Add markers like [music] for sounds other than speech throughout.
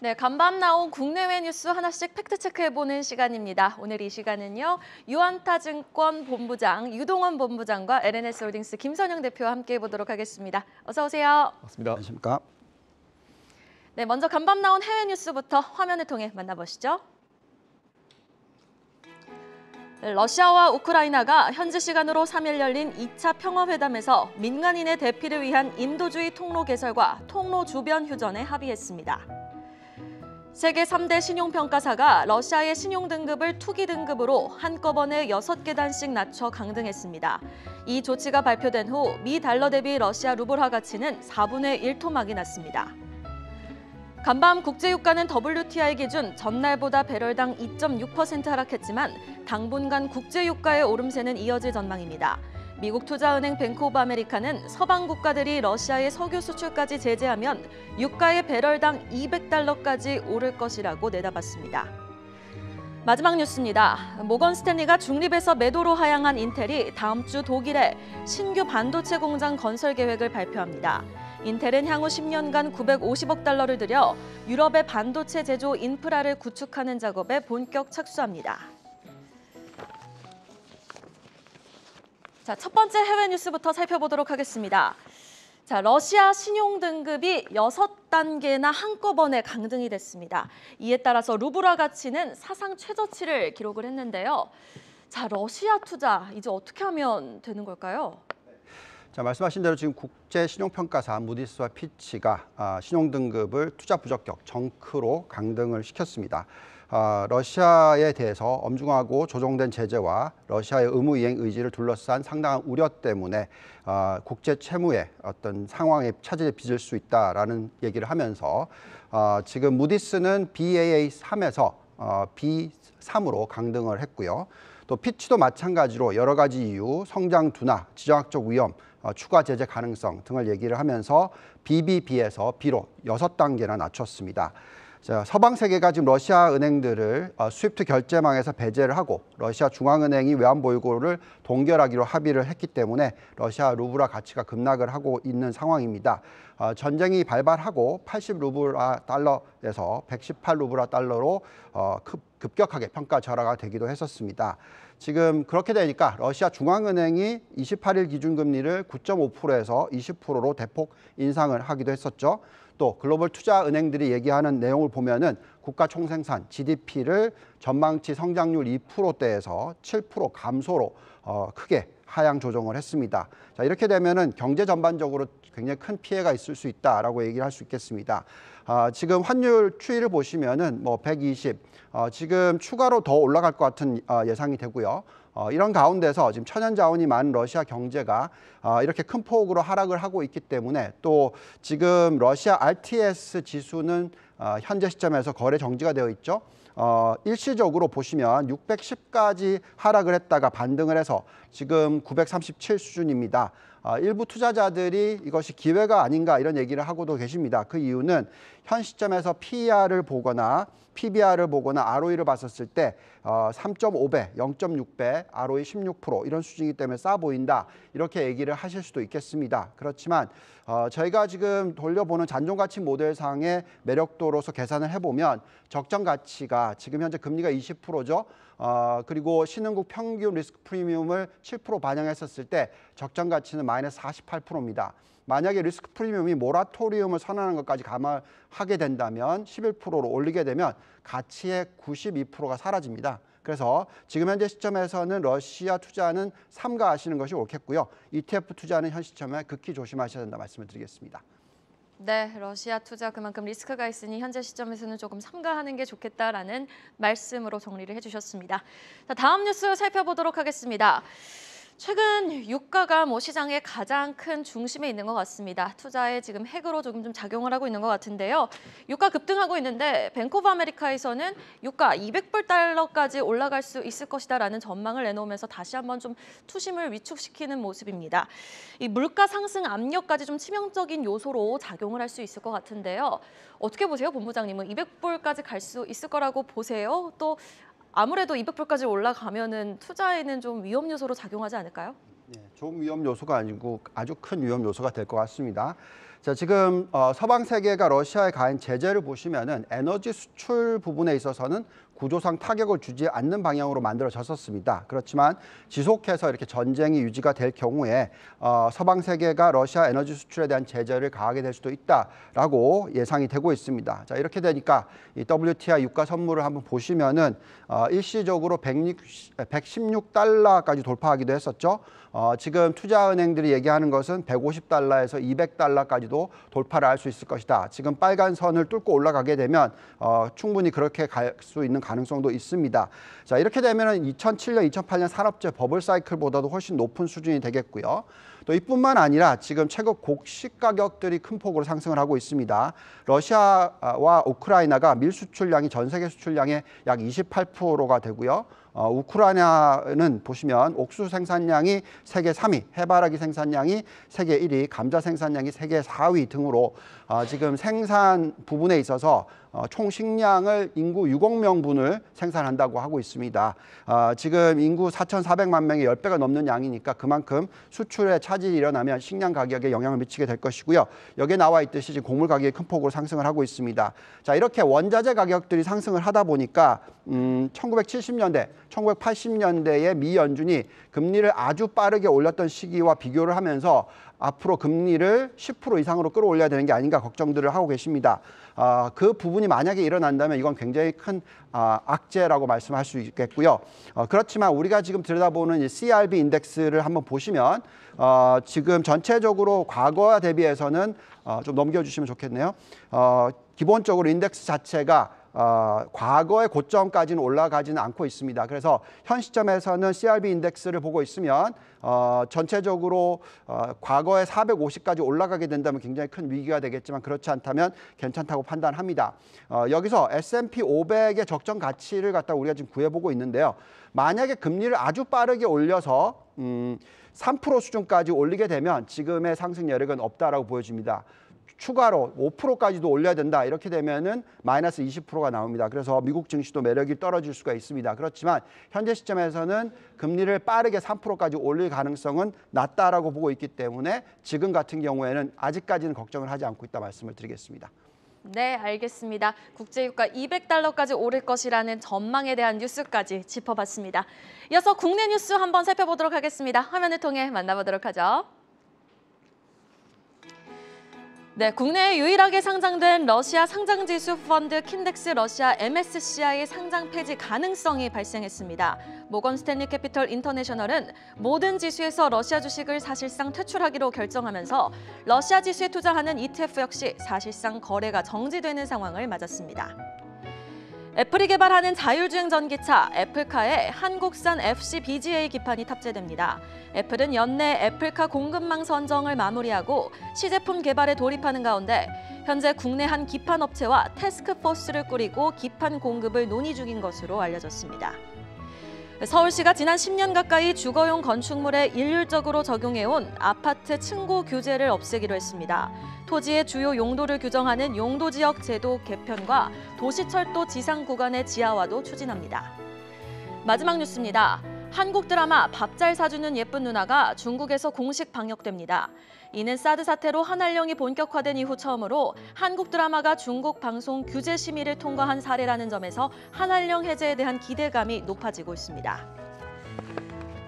네, 간밤 나온 국내외 뉴스 하나씩 팩트체크해보는 시간입니다. 오늘 이 시간은요. 유한타증권 본부장 유동원 본부장과 LNS 홀딩스 김선영 대표와 함께해보도록 하겠습니다. 어서 오세요. 반갑습니다. 안녕하십니까. 네, 먼저 간밤 나온 해외 뉴스부터 화면을 통해 만나보시죠. 네, 러시아와 우크라이나가 현지 시간으로 3일 열린 2차 평화회담에서 민간인의 대피를 위한 인도주의 통로 개설과 통로 주변 휴전에 합의했습니다. 세계 3대 신용평가사가 러시아의 신용등급을 투기 등급으로 한꺼번에 6계단씩 낮춰 강등했습니다. 이 조치가 발표된 후 미 달러 대비 러시아 루블화 가치는 4분의 1 토막이 났습니다. 간밤 국제유가는 WTI 기준 전날보다 배럴당 2.6% 하락했지만 당분간 국제유가의 오름세는 이어질 전망입니다. 미국 투자은행 뱅크 오브 아메리카는 서방 국가들이 러시아의 석유 수출까지 제재하면 유가의 배럴당 200달러까지 오를 것이라고 내다봤습니다. 마지막 뉴스입니다. 모건 스탠리가 중립에서 매도로 하향한 인텔이 다음 주 독일에 신규 반도체 공장 건설 계획을 발표합니다. 인텔은 향후 10년간 950억 달러를 들여 유럽의 반도체 제조 인프라를 구축하는 작업에 본격 착수합니다. 자, 첫 번째 해외 뉴스부터 살펴보도록 하겠습니다. 자, 러시아 신용 등급이 6 단계나 한꺼번에 강등이 됐습니다. 이에 따라서 루브라 가치는 사상 최저치를 기록을 했는데요. 자, 러시아 투자 이제 어떻게 하면 되는 걸까요? 자, 말씀하신 대로 지금 국제 신용평가사 무디스와 피치가 아, 신용 등급을 투자 부적격 정크로 강등을 시켰습니다. 어, 러시아에 대해서 엄중하고 조정된 제재와 러시아의 의무 이행 의지를 둘러싼 상당한 우려 때문에 어, 국제 채무의 어떤 상황에 차질을 빚을 수 있다라는 얘기를 하면서 어, 지금 무디스는 BAA3에서 B3으로 강등을 했고요. 또 피치도 마찬가지로 여러 가지 이유, 성장 둔화, 지정학적 위험, 어, 추가 제재 가능성 등을 얘기를 하면서 BBB에서 B로 여섯 단계나 낮췄습니다. 자, 서방 세계가 지금 러시아 은행들을 어, 스위프트 결제망에서 배제를 하고 러시아 중앙은행이 외환 보유고를 동결하기로 합의를 했기 때문에 러시아 루브라 가치가 급락을 하고 있는 상황입니다. 어, 전쟁이 발발하고 80 루브라 달러에서 118 루브라 달러로 어, 급격하게 평가 절하가 되기도 했었습니다. 지금 그렇게 되니까 러시아 중앙은행이 28일 기준금리를 9.5%에서 20%로 대폭 인상을 하기도 했었죠. 또 글로벌 투자 은행들이 얘기하는 내용을 보면은 국가 총생산 GDP를 전망치 성장률 2%대에서 7% 감소로 어, 크게 하향 조정을 했습니다. 자, 이렇게 되면은 경제 전반적으로 굉장히 큰 피해가 있을 수 있다라고 얘기를 할 수 있겠습니다. 아, 지금 환율 추이를 보시면은 뭐 120, 어, 지금 추가로 더 올라갈 것 같은 어, 예상이 되고요. 어, 이런 가운데서 지금 천연자원이 많은 러시아 경제가 어, 이렇게 큰 폭으로 하락을 하고 있기 때문에 또 지금 러시아 RTS 지수는 어, 현재 시점에서 거래 정지가 되어 있죠. 어, 일시적으로 보시면 610까지 하락을 했다가 반등을 해서 지금 937 수준입니다. 아, 일부 투자자들이 이것이 기회가 아닌가 이런 얘기를 하고도 계십니다. 그 이유는 현 시점에서 PER을 보거나 PBR을 보거나 ROE를 봤었을 때 3.5배, 0.6배, ROE 16% 이런 수준이기 때문에 싸 보인다 이렇게 얘기를 하실 수도 있겠습니다. 그렇지만 어, 저희가 지금 돌려보는 잔존가치 모델상의 매력도로서 계산을 해보면 적정 가치가 지금 현재 금리가 20%죠. 어, 그리고 신흥국 평균 리스크 프리미엄을 7% 반영했었을 때 적정 가치는 마이너스 48%입니다. 만약에 리스크 프리미엄이 모라토리움을 선언하는 것까지 감안하게 된다면 11%로 올리게 되면 가치의 92%가 사라집니다. 그래서 지금 현재 시점에서는 러시아 투자는 삼가하시는 것이 옳겠고요. ETF 투자는 현 시점에 극히 조심하셔야 된다 말씀을 드리겠습니다. 네, 러시아 투자 그만큼 리스크가 있으니 현재 시점에서는 조금 삼가하는 게 좋겠다라는 말씀으로 정리를 해주셨습니다. 자, 다음 뉴스 살펴보도록 하겠습니다. 최근 유가가 뭐 시장의 가장 큰 중심에 있는 것 같습니다. 투자에 지금 핵으로 조금 좀 작용을 하고 있는 것 같은데요. 유가 급등하고 있는데 벤코 오브 아메리카에서는 유가 200불 달러까지 올라갈 수 있을 것이다라는 전망을 내놓으면서 다시 한번 좀 투심을 위축시키는 모습입니다. 이 물가 상승 압력까지 좀 치명적인 요소로 작용을 할 수 있을 것 같은데요. 어떻게 보세요, 본부장님은 200불까지 갈 수 있을 거라고 보세요? 또 아무래도 200불까지 올라가면은 투자에는 좀 위험 요소로 작용하지 않을까요? 네, 좀 위험 요소가 아니고 아주 큰 위험 요소가 될 것 같습니다. 자, 지금 어, 서방 세계가 러시아에 가한 제재를 보시면은 에너지 수출 부분에 있어서는 구조상 타격을 주지 않는 방향으로 만들어졌었습니다. 그렇지만 지속해서 이렇게 전쟁이 유지가 될 경우에 어, 서방 세계가 러시아 에너지 수출에 대한 제재를 가하게 될 수도 있다라고 예상이 되고 있습니다. 자 이렇게 되니까 이 WTI 유가 선물을 한번 보시면은 어, 일시적으로 160, 116달러까지 돌파하기도 했었죠. 어, 지금 투자은행들이 얘기하는 것은 150달러에서 200달러까지도 돌파를 할 수 있을 것이다. 지금 빨간 선을 뚫고 올라가게 되면 어, 충분히 그렇게 갈 수 있는. 가능성도 있습니다. 자, 이렇게 되면 2007년, 2008년 산업재 버블 사이클보다도 훨씬 높은 수준이 되겠고요. 또 이뿐만 아니라 지금 최고 곡식 가격들이 큰 폭으로 상승을 하고 있습니다. 러시아와 우크라이나가 밀 수출량이 전 세계 수출량의 약 28%가 되고요. 어, 우크라이나는 보시면 옥수 생산량이 세계 3위, 해바라기 생산량이 세계 1위, 감자 생산량이 세계 4위 등으로 어, 지금 생산 부분에 있어서 어, 총 식량을 인구 6억 명분을 생산한다고 하고 있습니다. 어, 지금 인구 4,400만 명의 10배가 넘는 양이니까 그만큼 수출에 차질이 일어나면 식량 가격에 영향을 미치게 될 것이고요. 여기에 나와 있듯이 지금 곡물 가격이 큰 폭으로 상승을 하고 있습니다. 자, 이렇게 원자재 가격들이 상승을 하다 보니까 음, 1970년대 1980년대에 미 연준이 금리를 아주 빠르게 올렸던 시기와 비교를 하면서 앞으로 금리를 10% 이상으로 끌어올려야 되는 게 아닌가 걱정들을 하고 계십니다. 아, 그 부분이 만약에 일어난다면 이건 굉장히 큰 아, 악재라고 말씀할 수 있겠고요. 어, 그렇지만 우리가 지금 들여다보는 이 CRB 인덱스를 한번 보시면 어, 지금 전체적으로 과거와 대비해서는 어, 좀 넘겨주시면 좋겠네요. 어, 기본적으로 인덱스 자체가 어, 과거의 고점까지는 올라가지는 않고 있습니다. 그래서 현 시점에서는 CRB 인덱스를 보고 있으면 어, 전체적으로 어, 과거의 450까지 올라가게 된다면 굉장히 큰 위기가 되겠지만 그렇지 않다면 괜찮다고 판단합니다. 어, 여기서 S&P 500의 적정 가치를 갖다 우리가 지금 구해보고 있는데요. 만약에 금리를 아주 빠르게 올려서 음, 3% 수준까지 올리게 되면 지금의 상승 여력은 없다라고 보여집니다. 추가로 5%까지도 올려야 된다. 이렇게 되면은 마이너스 20%가 나옵니다. 그래서 미국 증시도 매력이 떨어질 수가 있습니다. 그렇지만 현재 시점에서는 금리를 빠르게 3%까지 올릴 가능성은 낮다라고 보고 있기 때문에 지금 같은 경우에는 아직까지는 걱정을 하지 않고 있다 말씀을 드리겠습니다. 네, 알겠습니다. 국제유가 200달러까지 오를 것이라는 전망에 대한 뉴스까지 짚어봤습니다. 이어서 국내 뉴스 한번 살펴보도록 하겠습니다. 화면을 통해 만나보도록 하죠. 네, 국내에 유일하게 상장된 러시아 상장지수 펀드 킨덱스 러시아 MSCI 상장 폐지 가능성이 발생했습니다. 모건 스탠리 캐피털 인터내셔널은 모든 지수에서 러시아 주식을 사실상 퇴출하기로 결정하면서 러시아 지수에 투자하는 ETF 역시 사실상 거래가 정지되는 상황을 맞았습니다. 애플이 개발하는 자율주행 전기차 애플카에 한국산 FCBGA 기판이 탑재됩니다. 애플은 연내 애플카 공급망 선정을 마무리하고 시제품 개발에 돌입하는 가운데 현재 국내 한 기판 업체와 테스크포스를 꾸리고 기판 공급을 논의 중인 것으로 알려졌습니다. 서울시가 지난 10년 가까이 주거용 건축물에 일률적으로 적용해온 아파트 층고 규제를 없애기로 했습니다. 토지의 주요 용도를 규정하는 용도지역 제도 개편과 도시철도 지상 구간의 지하화도 추진합니다. 마지막 뉴스입니다. 한국 드라마 밥 잘 사주는 예쁜 누나가 중국에서 공식 방역됩니다. 이는 사드 사태로 한한령이 본격화된 이후 처음으로 한국 드라마가 중국 방송 규제 심의를 통과한 사례라는 점에서 한한령 해제에 대한 기대감이 높아지고 있습니다.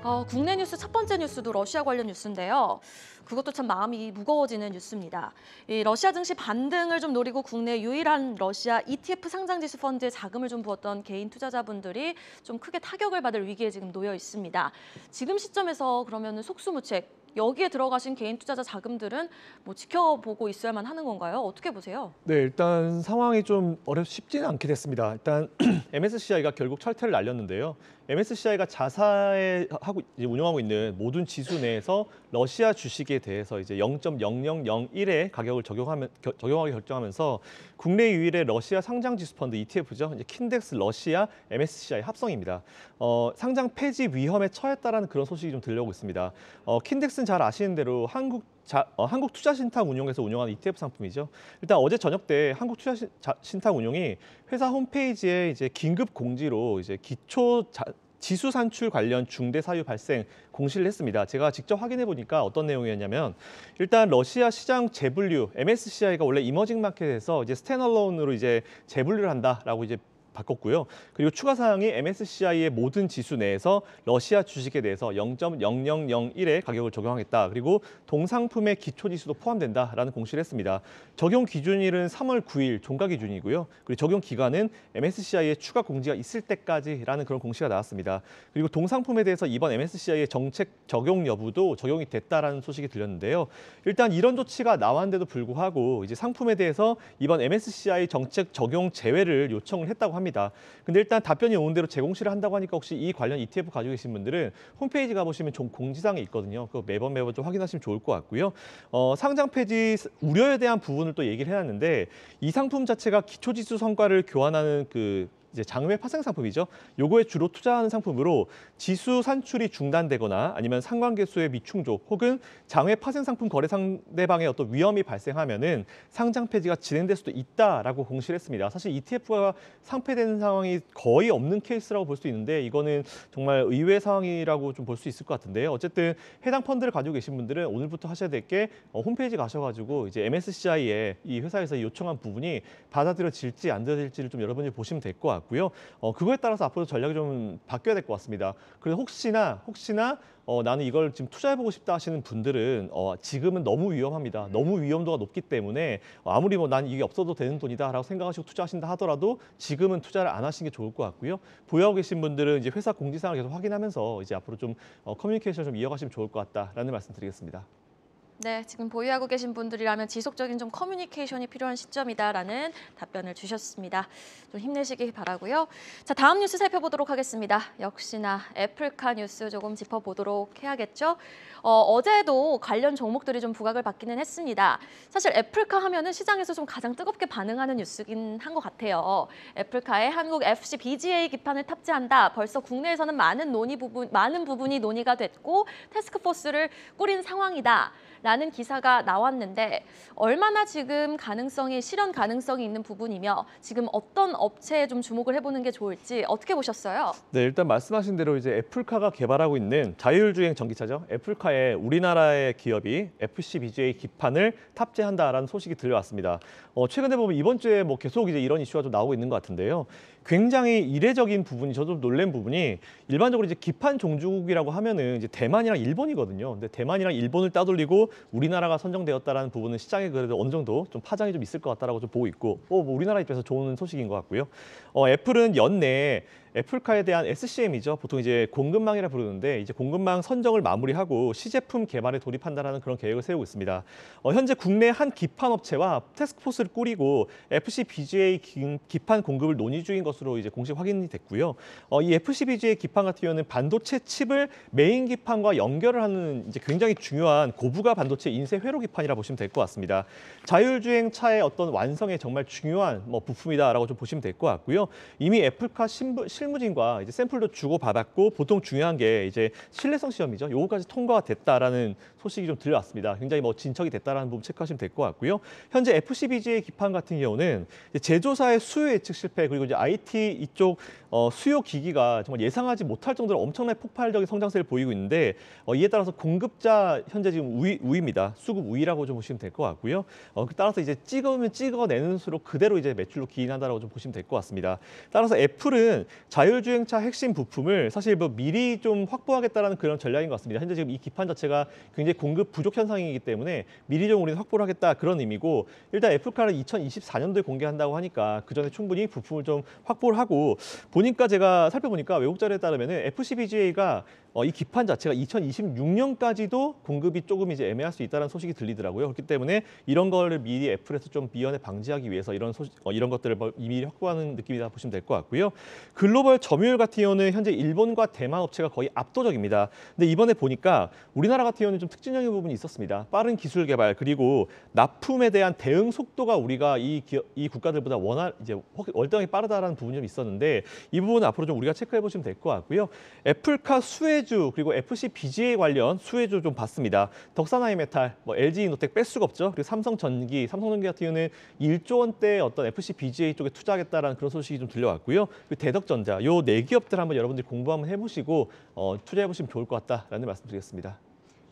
어, 국내 뉴스 첫 번째 뉴스도 러시아 관련 뉴스인데요. 그것도 참 마음이 무거워지는 뉴스입니다. 이 러시아 증시 반등을 좀 노리고 국내 유일한 러시아 ETF 상장지수 펀드에 자금을 좀 부었던 개인 투자자분들이 좀 크게 타격을 받을 위기에 지금 놓여 있습니다. 지금 시점에서 그러면 속수무책 여기에 들어가신 개인 투자자 자금들은 뭐 지켜보고 있어야만 하는 건가요? 어떻게 보세요? 네, 일단 상황이 좀 어렵 쉽지는 않게 됐습니다. 일단 [clears throat] MSCI가 결국 철퇴를 날렸는데요. MSCI가 자사에 하고 운영하고 있는 모든 지수 내에서 러시아 주식 주식에 대해서 이제 0.0001의 가격을 적용하면 적용하게 결정하면서 국내 유일의 러시아 상장 지수 펀드 ETF죠. 이제 킨덱스 러시아 MSCI 합성입니다. 어, 상장 폐지 위험에 처했다라는 그런 소식이 좀 들려오고 있습니다. 어, 킨덱스는 잘 아시는 대로 한국 자, 어, 한국투자신탁운용에서 운영하 ETF 상품이죠. 일단 어제 저녁 때 한국투자신탁운용이 회사 홈페이지에 이제 긴급 공지로 이제 기초 자, 지수 산출 관련 중대 사유 발생 공시를 했습니다. 제가 직접 확인해 보니까 어떤 내용이었냐면 일단 러시아 시장 재분류 MSCI가 원래 이머징 마켓에서 이제 스탠얼론으로 이제 재분류를 한다라고 이제 바꿨고요. 그리고 추가 사항이 MSCI의 모든 지수 내에서 러시아 주식에 대해서 0.0001의 가격을 적용하겠다. 그리고 동상품의 기초 지수도 포함된다라는 공시를 했습니다. 적용 기준일은 3월 9일 종가 기준이고요. 그리고 적용 기간은 MSCI의 추가 공지가 있을 때까지라는 그런 공시가 나왔습니다. 그리고 동상품에 대해서 이번 MSCI의 정책 적용 여부도 적용이 됐다라는 소식이 들렸는데요. 일단 이런 조치가 나왔는데도 불구하고 이제 상품에 대해서 이번 MSCI 정책 적용 제외를 요청을 했다고 합니다. 합니다. 근데 일단 답변이 온 대로 제공시를 한다고 하니까 혹시 이 관련 ETF 가지고 계신 분들은 홈페이지 가보시면 좀 공지사항이 있거든요. 그거 매번 매번 좀 확인하시면 좋을 것 같고요. 어, 상장 폐지 우려에 대한 부분을 또 얘기를 해놨는데 이 상품 자체가 기초지수 성과를 교환하는 그 이제 장외 파생 상품이죠. 요거에 주로 투자하는 상품으로 지수 산출이 중단되거나 아니면 상관계수의 미충족 혹은 장외 파생 상품 거래 상대방의 어떤 위험이 발생하면은 상장 폐지가 진행될 수도 있다라고 공시를 했습니다. 사실 ETF가 상폐되는 상황이 거의 없는 케이스라고 볼 수 있는데 이거는 정말 의외 상황이라고 좀 볼 수 있을 것 같은데요. 어쨌든 해당 펀드를 가지고 계신 분들은 오늘부터 하셔야 될게 어, 홈페이지 가셔가지고 이제 MSCI에 이 회사에서 요청한 부분이 받아들여질지 안 되어질지를 좀 여러분이 보시면 될 것 같고 같고요. 어, 그거에 따라서 앞으로 전략이 좀 바뀌어야 될 것 같습니다. 그래서 혹시나 혹시나 어, 나는 이걸 지금 투자해보고 싶다 하시는 분들은 어, 지금은 너무 위험합니다. 음. 너무 위험도가 높기 때문에 아무리 뭐 난 이게 없어도 되는 돈이다라고 생각하시고 투자하신다 하더라도 지금은 투자를 안 하시는 게 좋을 것 같고요. 보유하고 계신 분들은 이제 회사 공지사항을 계속 확인하면서 이제 앞으로 좀 어, 커뮤니케이션 좀 이어가시면 좋을 것 같다라는 말씀드리겠습니다. 네, 지금 보유하고 계신 분들이라면 지속적인 좀 커뮤니케이션이 필요한 시점이다라는 답변을 주셨습니다. 좀 힘내시기 바라고요. 자, 다음 뉴스 살펴보도록 하겠습니다. 역시나 애플카 뉴스 조금 짚어보도록 해야겠죠. 어, 어제도 관련 종목들이 좀 부각을 받기는 했습니다. 사실 애플카 하면은 시장에서 좀 가장 뜨겁게 반응하는 뉴스긴 한 것 같아요. 애플카에 한국 FC BGA 기판을 탑재한다. 벌써 국내에서는 많은 논의 부분, 많은 부분이 논의가 됐고 테스크포스를 꾸린 상황이다. 라는 기사가 나왔는데 얼마나 지금 가능성이 실현 가능성이 있는 부분이며 지금 어떤 업체에 좀 주목을 해보는 게 좋을지 어떻게 보셨어요? 네, 일단 말씀하신 대로 이제 애플카가 개발하고 있는 자율주행 전기차죠. 애플카에 우리나라의 기업이 f c b j 기판을 탑재한다라는 소식이 들려왔습니다. 어, 최근에 보면 이번 주에 뭐 계속 이제 이런 이슈가 좀 나오고 있는 것 같은데요. 굉장히 이례적인 부분이 저도 놀란 부분이 일반적으로 이제 기판 종주국이라고 하면은 이제 대만이랑 일본이거든요. 근데 대만이랑 일본을 따돌리고 우리나라가 선정되었다라는 부분은 시장에 그래도 어느 정도 좀 파장이 좀 있을 것 같다라고 좀 보고 있고, 어, 뭐 우리나라 입장에서 좋은 소식인 것 같고요. 어, 애플은 연내 애플카에 대한 SCM이죠. 보통 이제 공급망이라 부르는데 이제 공급망 선정을 마무리하고 시제품 개발에 돌입한다라는 그런 계획을 세우고 있습니다. 어, 현재 국내 한 기판 업체와 테스크포스를 꾸리고 FC BGA 기판 공급을 논의 중인 것. 것으로 이제 공식 확인이 됐고요. 어, 이 f c b g 의 기판 같은 경우는 반도체 칩을 메인 기판과 연결을 하는 이제 굉장히 중요한 고부가 반도체 인쇄 회로 기판이라 보시면 될 것 같습니다. 자율주행 차의 어떤 완성에 정말 중요한 뭐 부품이다라고 좀 보시면 될 것 같고요. 이미 애플카 실무, 실무진과 이제 샘플도 주고 받았고 보통 중요한 게 이제 신뢰성 시험이죠. 요거까지 통과가 됐다라는 소식이 좀 들려왔습니다. 굉장히 뭐 진척이 됐다라는 부분 체크하시면 될 것 같고요. 현재 f c b g 의 기판 같은 경우는 제조사의 수요 예측 실패 그리고 이제 IT IT 이쪽 어, 수요 기기가 정말 예상하지 못할 정도로 엄청난 폭발적인 성장세를 보이고 있는데 어, 이에 따라서 공급자 현재 지금 우위, 우위입니다. 수급 우위라고 좀 보시면 될 것 같고요. 어, 그 따라서 이제 찍으면 찍어내는 수로 그대로 이제 매출로 기인한다라고 좀 보시면 될 것 같습니다. 따라서 애플은 자율주행차 핵심 부품을 사실 뭐 미리 좀 확보하겠다라는 그런 전략인 것 같습니다. 현재 지금 이 기판 자체가 굉장히 공급 부족 현상이기 때문에 미리 좀 우리는 확보를 하겠다 그런 의미고 일단 애플카를 2024년도에 공개한다고 하니까 그 전에 충분히 부품을 좀 확보를 하고 보니까 제가 살펴보니까 외국 자료에 따르면 FCBGA가 어, 이 기판 자체가 2026년까지도 공급이 조금 이제 애매할 수 있다는 소식이 들리더라고요. 그렇기 때문에 이런 거를 미리 애플에서 좀 미연에 방지하기 위해서 이런 소식, 어, 이런 것들을 뭐 이미 확보하는 느낌이다 보시면 될 것 같고요. 글로벌 점유율 같은 경우는 현재 일본과 대만 업체가 거의 압도적입니다. 근데 이번에 보니까 우리나라 같은 경우는 좀 특징적인 부분이 있었습니다. 빠른 기술 개발 그리고 납품에 대한 대응 속도가 우리가 이, 기업, 이 국가들보다 원활 이제 월등하게 빠르다라는 부분이 좀 있었는데 이 부분은 앞으로 좀 우리가 체크해 보시면 될 것 같고요. 애플카 수혜 수혜주 그리고 FC BGA 관련 수혜주 좀 봤습니다. 덕산하이메탈, 뭐 LG 이노텍 뺄 수가 없죠. 그리고 삼성전기, 삼성전기 같은 경우는 1조 원대 어떤 FC BGA 쪽에 투자하겠다라는 그런 소식이 좀 들려왔고요. 그리고 대덕전자, 요 네 기업들 한번 여러분들이 공부 한번 해보시고 어, 투자해보시면 좋을 것 같다라는 말씀드리겠습니다.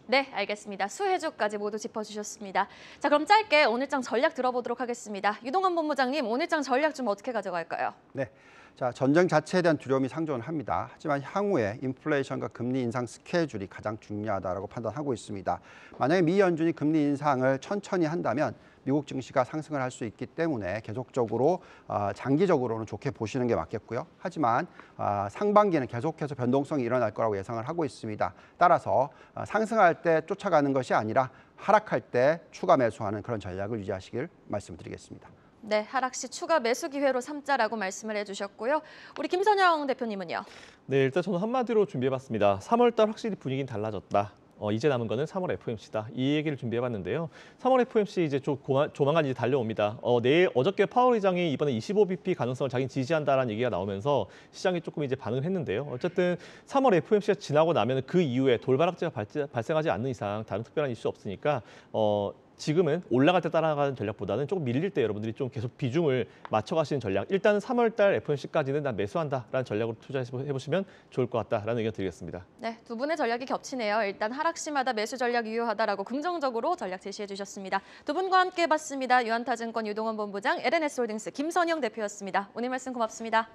네, 알겠습니다. 수혜주까지 모두 짚어주셨습니다. 자, 그럼 짧게 오늘장 전략 들어보도록 하겠습니다. 유동환 본부장님, 오늘장 전략 좀 어떻게 가져갈까요? 네. 자, 전쟁 자체에 대한 두려움이 상존을 합니다. 하지만 향후에 인플레이션과 금리 인상 스케줄이 가장 중요하다고 판단하고 있습니다. 만약에 미 연준이 금리 인상을 천천히 한다면 미국 증시가 상승을 할 수 있기 때문에 계속적으로 어, 장기적으로는 좋게 보시는 게 맞겠고요. 하지만 어, 상반기는 계속해서 변동성이 일어날 거라고 예상을 하고 있습니다. 따라서 어, 상승할 때 쫓아가는 것이 아니라 하락할 때 추가 매수하는 그런 전략을 유지하시길 말씀드리겠습니다. 네, 하락 시 추가 매수 기회로 삼자라고 말씀을 해주셨고요. 우리 김선영 대표님은요? 네, 일단 저는 한마디로 준비해봤습니다. 3월달 확실히 분위기는 달라졌다. 어, 이제 남은 거는 3월 FOMC다. 이 얘기를 준비해봤는데요. 3월 FOMC 이제 조, 고마, 조만간 이제 달려옵니다. 어, 내일 어저께 파월 의장이 이번에 25BP 가능성을 자기 지지한다라는 얘기가 나오면서 시장이 조금 이제 반응을 했는데요. 어쨌든 3월 FOMC가 지나고 나면 그 이후에 돌발 악재가 발, 발생하지 않는 이상 다른 특별한 이슈 없으니까 어, 지금은 올라갈 때 따라가는 전략보다는 조금 밀릴 때 여러분들이 좀 계속 비중을 맞춰가시는 전략. 일단은 3월달 FOMC까지는 난 매수한다라는 전략으로 투자해보시면 좋을 것 같다라는 의견 드리겠습니다. 네, 두 분의 전략이 겹치네요. 일단 하락시마다 매수 전략 유효하다라고 긍정적으로 전략 제시해 주셨습니다. 두 분과 함께 봤습니다. 유한타증권 유동원 본부장, LNS홀딩스 김선영 대표였습니다. 오늘 말씀 고맙습니다.